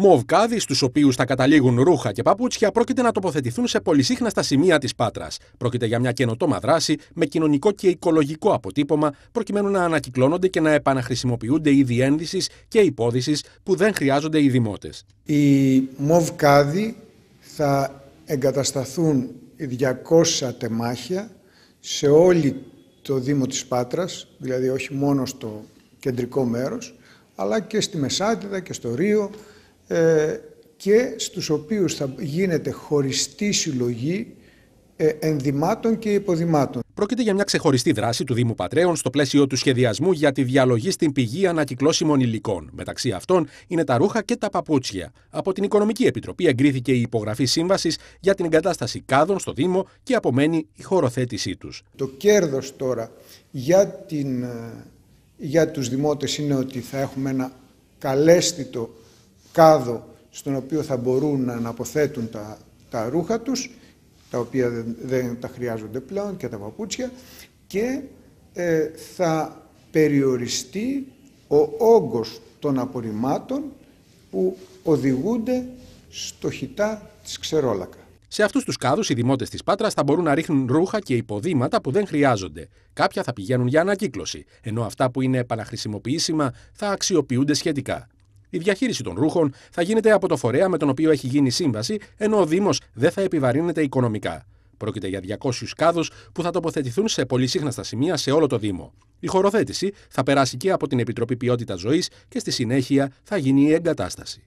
Μοβκάδις στους οποίους θα καταλήγουν ρούχα και παπούτσια, πρόκειται να τοποθετηθούν σε πολυσύχναστα σημεία της Πάτρας. Πρόκειται για μια καινοτόμα δράση με κοινωνικό και οικολογικό αποτύπωμα, προκειμένου να ανακυκλώνονται και να επαναχρησιμοποιούνται είδη ένδυσης και υπόδησης που δεν χρειάζονται οι δημότες. Οι Μοβκάδι θα εγκατασταθούν 200 τεμάχια σε όλη το Δήμο της Πάτρας, δηλαδή όχι μόνο στο κεντρικό μέρος, αλλά και στη Μεσάτιδα και στο Ρίο, ε, και στους οποίους θα γίνεται χωριστή συλλογή ε, ενδυμάτων και υποδημάτων. Πρόκειται για μια ξεχωριστή δράση του Δήμου Πατρέων στο πλαίσιο του σχεδιασμού για τη διαλογή στην πηγή ανακυκλώσιμων υλικών. Μεταξύ αυτών είναι τα ρούχα και τα παπούτσια. Από την Οικονομική Επιτροπή εγκρίθηκε η υπογραφή σύμβασης για την εγκατάσταση κάδων στο Δήμο και απομένει η χωροθέτησή τους. Το κέρδος τώρα για, την, ε, για τους δημότες είναι ότι θα έχουμε ένα καλέσθητο κάδο στον οποίο θα μπορούν να αναποθέτουν τα, τα ρούχα τους, τα οποία δεν, τα χρειάζονται πλέον και τα παπούτσια και ε, θα περιοριστεί ο όγκος των απορριμμάτων που οδηγούνται στο χιτά της ξερόλακα. Σε αυτούς τους κάδους οι δημότες της Πάτρας θα μπορούν να ρίχνουν ρούχα και υποδήματα που δεν χρειάζονται. Κάποια θα πηγαίνουν για ανακύκλωση, ενώ αυτά που είναι επαναχρησιμοποιήσιμα θα αξιοποιούνται σχετικά. Η διαχείριση των ρούχων θα γίνεται από το φορέα με τον οποίο έχει γίνει σύμβαση, ενώ ο Δήμος δεν θα επιβαρύνεται οικονομικά. Πρόκειται για 200 κάδους που θα τοποθετηθούν σε πολύ σημεία σε όλο το Δήμο. Η χωροθέτηση θα περάσει και από την Επιτροπή Ποιότητας Ζωής και στη συνέχεια θα γίνει η εγκατάσταση.